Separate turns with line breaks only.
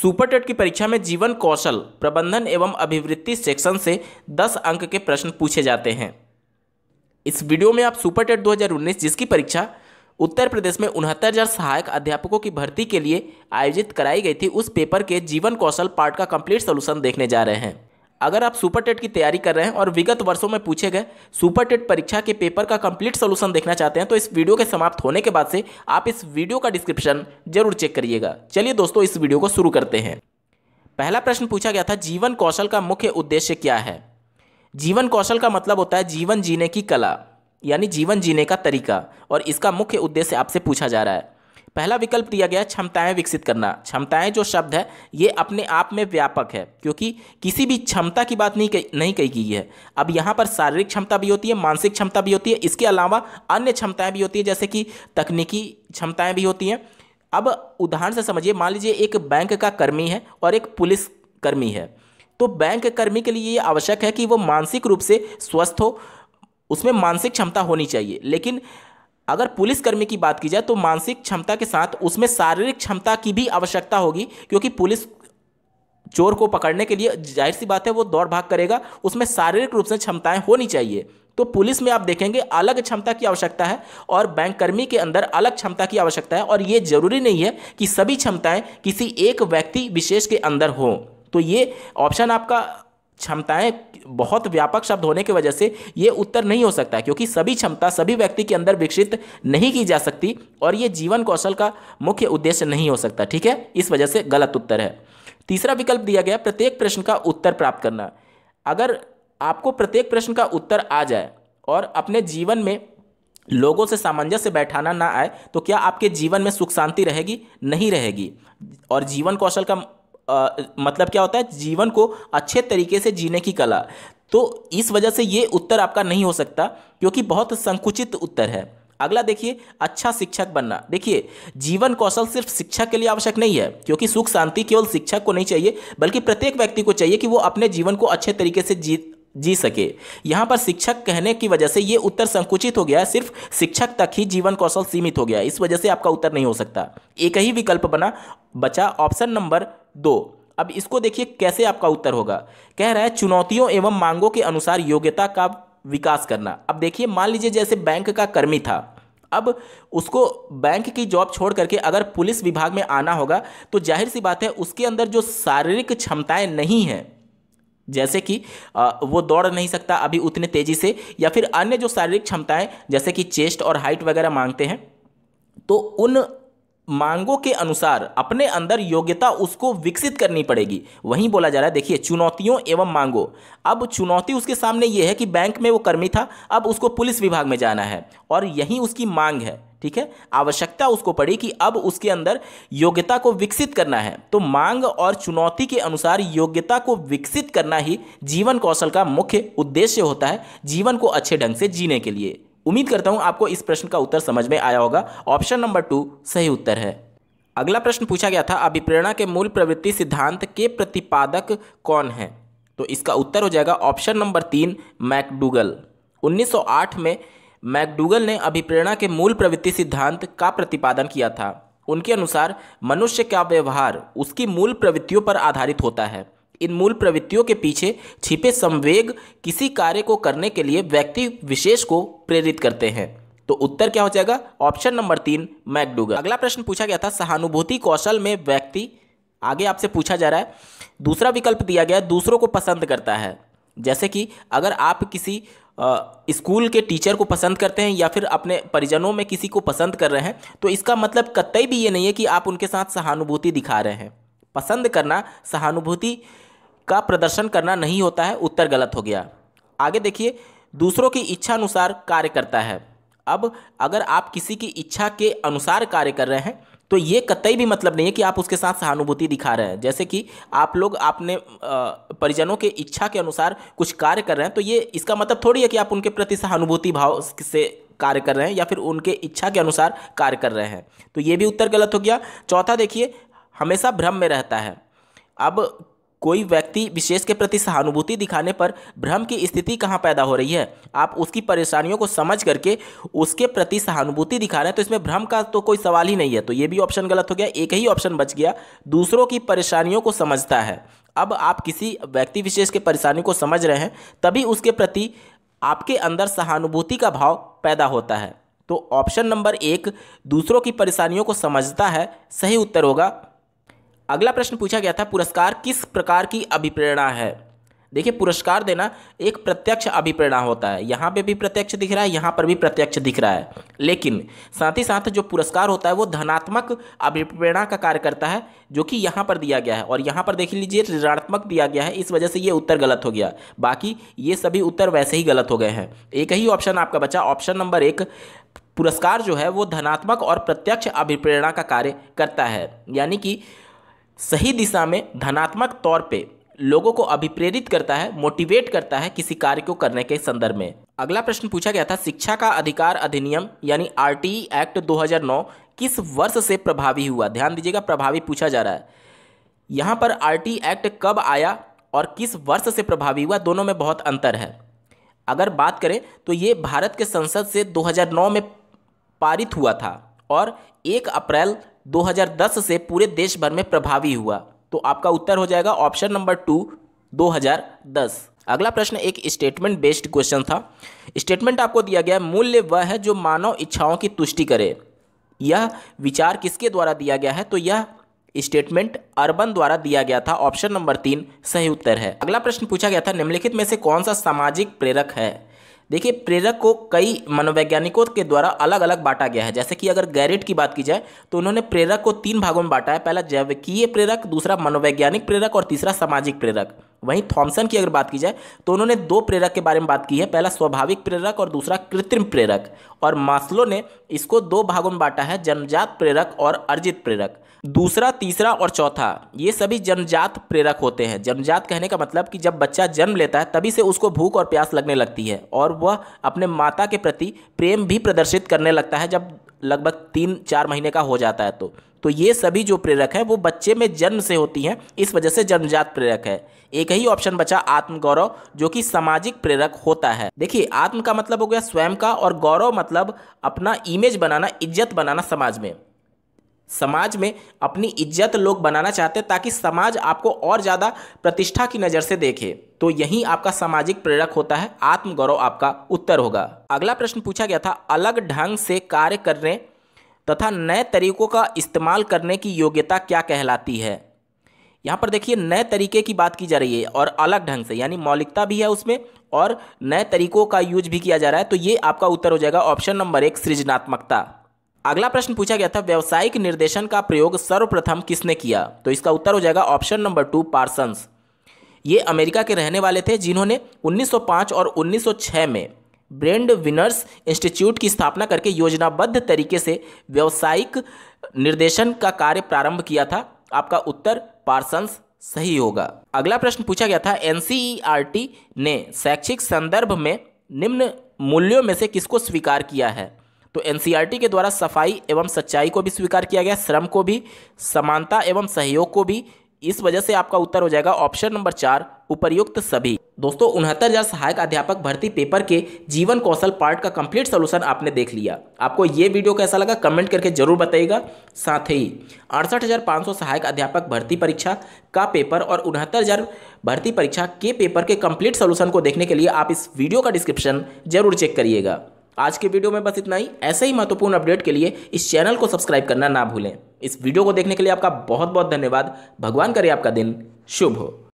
super TET की परीक्षा में जीवन कौशल प्रबंधन एवं अभिवृत्ति सेक्शन से 10 अंक के प्रश्न पूछे जाते हैं इस वीडियो में आप सुपर टेट 2019 जिसकी परीक्षा उत्तर प्रदेश में उनहत्तर सहायक अध्यापकों की भर्ती के लिए आयोजित कराई गई थी उस पेपर के जीवन कौशल पार्ट का कंप्लीट सोल्यूशन देखने जा रहे हैं अगर आप सुपर टेट की तैयारी कर रहे हैं और विगत वर्षों में पूछे गए सुपर टेट परीक्षा के पेपर का कंप्लीट सोल्यूशन देखना चाहते हैं तो इस वीडियो के समाप्त होने के बाद से आप इस वीडियो का डिस्क्रिप्शन जरूर चेक करिएगा चलिए दोस्तों इस वीडियो को शुरू करते हैं पहला प्रश्न पूछा गया था जीवन कौशल का मुख्य उद्देश्य क्या है जीवन कौशल का मतलब होता है जीवन जीने की कला यानी जीवन जीने का तरीका और इसका मुख्य उद्देश्य आपसे पूछा जा रहा है पहला विकल्प दिया गया क्षमताएं विकसित करना क्षमताएं जो शब्द है ये अपने आप में व्यापक है क्योंकि किसी भी क्षमता की बात नहीं कही नहीं कही गई है अब यहाँ पर शारीरिक क्षमता भी होती है मानसिक क्षमता भी होती है इसके अलावा अन्य क्षमताएं भी होती है जैसे कि तकनीकी क्षमताएं भी होती हैं अब उदाहरण से समझिए मान लीजिए एक बैंक का कर्मी है और एक पुलिस कर्मी है तो बैंक कर्मी के लिए ये आवश्यक है कि वो मानसिक रूप से स्वस्थ हो उसमें मानसिक क्षमता होनी चाहिए लेकिन अगर पुलिसकर्मी की बात की जाए तो मानसिक क्षमता के साथ उसमें शारीरिक क्षमता की भी आवश्यकता होगी क्योंकि पुलिस चोर को पकड़ने के लिए जाहिर सी बात है वो दौड़ भाग करेगा उसमें शारीरिक रूप से क्षमताएं होनी चाहिए तो पुलिस में आप देखेंगे अलग क्षमता की आवश्यकता है और बैंक कर्मी के अंदर अलग क्षमता की आवश्यकता है और ये जरूरी नहीं है कि सभी क्षमताएं किसी एक व्यक्ति विशेष के अंदर हों तो ये ऑप्शन आपका क्षमताएं बहुत व्यापक शब्द होने की वजह से ये उत्तर नहीं हो सकता क्योंकि सभी क्षमता सभी व्यक्ति के अंदर विकसित नहीं की जा सकती और ये जीवन कौशल का मुख्य उद्देश्य नहीं हो सकता ठीक है इस वजह से गलत उत्तर है तीसरा विकल्प दिया गया प्रत्येक प्रश्न का उत्तर प्राप्त करना अगर आपको प्रत्येक प्रश्न का उत्तर आ जाए और अपने जीवन में लोगों से सामंजस्य बैठाना ना आए तो क्या आपके जीवन में सुख शांति रहेगी नहीं रहेगी और जीवन कौशल का आ, मतलब क्या होता है जीवन को अच्छे तरीके से जीने की कला तो इस वजह से ये उत्तर आपका नहीं हो सकता क्योंकि बहुत संकुचित उत्तर है अगला देखिए अच्छा शिक्षक बनना देखिए जीवन कौशल सिर्फ शिक्षक के लिए आवश्यक नहीं है क्योंकि सुख शांति केवल शिक्षक को नहीं चाहिए बल्कि प्रत्येक व्यक्ति को चाहिए कि वो अपने जीवन को अच्छे तरीके से जी जी सके यहाँ पर शिक्षक कहने की वजह से ये उत्तर संकुचित हो गया सिर्फ शिक्षक तक ही जीवन कौशल सीमित हो गया इस वजह से आपका उत्तर नहीं हो सकता एक ही विकल्प बना बचा ऑप्शन नंबर दो अब इसको देखिए कैसे आपका उत्तर होगा कह रहा है चुनौतियों एवं मांगों के अनुसार योग्यता का विकास करना अब देखिए मान लीजिए जैसे बैंक का कर्मी था अब उसको बैंक की जॉब छोड़ करके अगर पुलिस विभाग में आना होगा तो जाहिर सी बात है उसके अंदर जो शारीरिक क्षमताएं नहीं हैं जैसे कि वो दौड़ नहीं सकता अभी उतने तेज़ी से या फिर अन्य जो शारीरिक क्षमताएं जैसे कि चेस्ट और हाइट वगैरह मांगते हैं तो उन मांगों के अनुसार अपने अंदर योग्यता उसको विकसित करनी पड़ेगी वहीं बोला जा रहा है देखिए चुनौतियों एवं मांगों अब चुनौती उसके सामने ये है कि बैंक में वो कर्मी था अब उसको पुलिस विभाग में जाना है और यही उसकी मांग है ठीक है आवश्यकता उसको पड़ी कि अब उसके अंदर योग्यता को विकसित करना है तो मांग और चुनौती के अनुसार योग्यता को विकसित करना ही जीवन कौशल का मुख्य उद्देश्य होता है जीवन को अच्छे ढंग से जीने के लिए उम्मीद करता हूं आपको इस प्रश्न का उत्तर समझ में आया होगा ऑप्शन नंबर टू सही उत्तर है अगला प्रश्न पूछा गया था अभिप्रेरणा के मूल प्रवृत्ति सिद्धांत के प्रतिपादक कौन है तो इसका उत्तर हो जाएगा ऑप्शन नंबर तीन मैकडूगल 1908 में मैकडूगल ने अभिप्रेरणा के मूल प्रवृत्ति सिद्धांत का प्रतिपादन किया था उनके अनुसार मनुष्य का व्यवहार उसकी मूल प्रवृत्तियों पर आधारित होता है इन मूल प्रवृत्तियों के पीछे छिपे संवेग किसी कार्य को करने के लिए व्यक्ति विशेष को प्रेरित करते हैं तो उत्तर क्या हो जाएगा ऑप्शन नंबर तीन मैकडूगल अगला प्रश्न पूछा गया था सहानुभूति कौशल में व्यक्ति आगे आपसे पूछा जा रहा है दूसरा विकल्प दिया गया दूसरों को पसंद करता है जैसे कि अगर आप किसी स्कूल के टीचर को पसंद करते हैं या फिर अपने परिजनों में किसी को पसंद कर रहे हैं तो इसका मतलब कतई भी ये नहीं है कि आप उनके साथ सहानुभूति दिखा रहे हैं पसंद करना सहानुभूति का प्रदर्शन करना नहीं होता है उत्तर गलत हो गया आगे देखिए दूसरों की इच्छानुसार कार्य करता है अब अगर आप किसी की इच्छा के अनुसार कार्य कर रहे हैं तो ये कतई भी मतलब नहीं है कि आप उसके साथ सहानुभूति दिखा रहे हैं जैसे कि आप लोग अपने परिजनों के इच्छा के अनुसार कुछ कार्य कर रहे हैं तो ये इसका मतलब थोड़ी है कि आप उनके प्रति सहानुभूति भाव से कार्य कर रहे हैं या फिर उनके इच्छा के अनुसार कार्य कर रहे हैं तो ये भी उत्तर गलत हो गया चौथा देखिए हमेशा भ्रम में रहता है अब कोई व्यक्ति विशेष के प्रति सहानुभूति दिखाने पर भ्रम की स्थिति कहाँ पैदा हो रही है आप उसकी परेशानियों को समझ करके उसके प्रति सहानुभूति दिखा रहे हैं तो इसमें भ्रम का तो कोई सवाल ही नहीं है तो ये भी ऑप्शन गलत हो गया एक ही ऑप्शन बच गया दूसरों की परेशानियों को समझता है अब आप किसी व्यक्ति विशेष के परेशानी को समझ रहे हैं तभी उसके प्रति आपके अंदर सहानुभूति का भाव पैदा होता है तो ऑप्शन नंबर एक दूसरों की परेशानियों को समझता है सही उत्तर होगा अगला प्रश्न पूछा गया था पुरस्कार किस प्रकार की अभिप्रेरणा है देखिए पुरस्कार देना एक प्रत्यक्ष अभिप्रेरणा होता है यहाँ पे भी प्रत्यक्ष दिख रहा है यहाँ पर भी प्रत्यक्ष दिख रहा है लेकिन साथ ही साथ जो पुरस्कार होता है वो धनात्मक अभिप्रेरणा का कार्य करता है जो कि यहाँ पर दिया गया है और यहाँ पर देख लीजिए ऋणात्मक दिया गया है इस वजह से ये उत्तर गलत हो गया बाकी ये सभी उत्तर वैसे ही गलत हो गए हैं एक ही ऑप्शन आपका बचा ऑप्शन नंबर एक पुरस्कार जो है वो धनात्मक और प्रत्यक्ष अभिप्रेरणा का कार्य करता है यानी कि सही दिशा में धनात्मक तौर पे लोगों को अभिप्रेरित करता है मोटिवेट करता है किसी कार्य को करने के संदर्भ में अगला प्रश्न पूछा गया था शिक्षा का अधिकार अधिनियम यानी आर एक्ट 2009 किस वर्ष से प्रभावी हुआ ध्यान दीजिएगा प्रभावी पूछा जा रहा है यहाँ पर आर एक्ट कब आया और किस वर्ष से प्रभावी हुआ दोनों में बहुत अंतर है अगर बात करें तो ये भारत के संसद से 2009 में पारित हुआ था और 1 अप्रैल 2010 से पूरे देश भर में प्रभावी हुआ तो आपका उत्तर हो जाएगा ऑप्शन नंबर टू 2010 अगला प्रश्न एक स्टेटमेंट बेस्ड क्वेश्चन था स्टेटमेंट आपको दिया गया मूल्य वह है जो मानव इच्छाओं की तुष्टि करे यह विचार किसके द्वारा दिया गया है तो यह स्टेटमेंट अर्बन द्वारा दिया गया था ऑप्शन नंबर तीन सही उत्तर है अगला प्रश्न पूछा गया था निम्नलिखित में से कौन सा सामाजिक प्रेरक है देखिए प्रेरक को कई मनोवैज्ञानिकों के द्वारा अलग अलग बांटा गया है जैसे कि अगर गैरेट की बात की जाए तो उन्होंने प्रेरक को तीन भागों में बांटा है पहला जैविकीय प्रेरक दूसरा मनोवैज्ञानिक प्रेरक और तीसरा सामाजिक प्रेरक वहीं थॉमसन की अगर बात की जाए तो उन्होंने दो प्रेरक के बारे में बात की है पहला स्वाभाविक प्रेरक और दूसरा कृत्रिम प्रेरक और मास्लो ने इसको दो भागों में बांटा है जन्मजात प्रेरक और अर्जित प्रेरक दूसरा तीसरा और चौथा ये सभी जन्मजात प्रेरक होते हैं जन्मजात कहने का मतलब कि जब बच्चा जन्म लेता है तभी से उसको भूख और प्यास लगने लगती है और वह अपने माता के प्रति प्रेम भी प्रदर्शित करने लगता है जब लगभग तीन चार महीने का हो जाता है तो तो ये सभी जो प्रेरक हैं वो बच्चे में जन्म से होती हैं इस वजह से जन्मजात प्रेरक है एक ही ऑप्शन बचा आत्मगौरव जो कि सामाजिक प्रेरक होता है देखिए आत्म का मतलब हो गया स्वयं का और गौरव मतलब अपना इमेज बनाना इज्जत बनाना समाज में समाज में अपनी इज्जत लोग बनाना चाहते हैं ताकि समाज आपको और ज़्यादा प्रतिष्ठा की नज़र से देखे तो यही आपका सामाजिक प्रेरक होता है आत्मगौरव आपका उत्तर होगा अगला प्रश्न पूछा गया था अलग ढंग से कार्य करने तथा नए तरीकों का इस्तेमाल करने की योग्यता क्या कहलाती है यहाँ पर देखिए नए तरीके की बात की जा रही है और अलग ढंग से यानी मौलिकता भी है उसमें और नए तरीकों का यूज भी किया जा रहा है तो ये आपका उत्तर हो जाएगा ऑप्शन नंबर एक सृजनात्मकता अगला प्रश्न पूछा गया था व्यावसायिक निर्देशन का प्रयोग सर्वप्रथम किसने किया तो इसका उत्तर हो जाएगा ऑप्शन नंबर टू पार्सन्स ये अमेरिका के रहने वाले थे जिन्होंने 1905 और 1906 में ब्रेंड विनर्स इंस्टीट्यूट की स्थापना करके योजनाबद्ध तरीके से व्यावसायिक निर्देशन का कार्य प्रारंभ किया था आपका उत्तर पार्सन्स सही होगा अगला प्रश्न पूछा गया था एन ने शैक्षिक संदर्भ में निम्न मूल्यों में से किसको स्वीकार किया है तो एन के द्वारा सफाई एवं सच्चाई को भी स्वीकार किया गया श्रम को भी समानता एवं सहयोग को भी इस वजह से आपका उत्तर हो जाएगा ऑप्शन नंबर चार उपर्युक्त सभी दोस्तों उनहत्तर हजार सहायक अध्यापक भर्ती पेपर के जीवन कौशल पार्ट का कंप्लीट सोल्यूशन आपने देख लिया आपको ये वीडियो कैसा लगा कमेंट करके जरूर बताइएगा साथ ही अड़सठ हजार पाँच सौ सहायक अध्यापक भर्ती परीक्षा का पेपर और उनहत्तर हजार भर्ती परीक्षा के पेपर के कंप्लीट सोल्यूशन को देखने के लिए आप इस वीडियो का डिस्क्रिप्शन जरूर चेक करिएगा आज के वीडियो में बस इतना ही ऐसे ही महत्वपूर्ण अपडेट के लिए इस चैनल को सब्सक्राइब करना ना भूलें इस वीडियो को देखने के लिए आपका बहुत बहुत धन्यवाद भगवान करे आपका दिन शुभ हो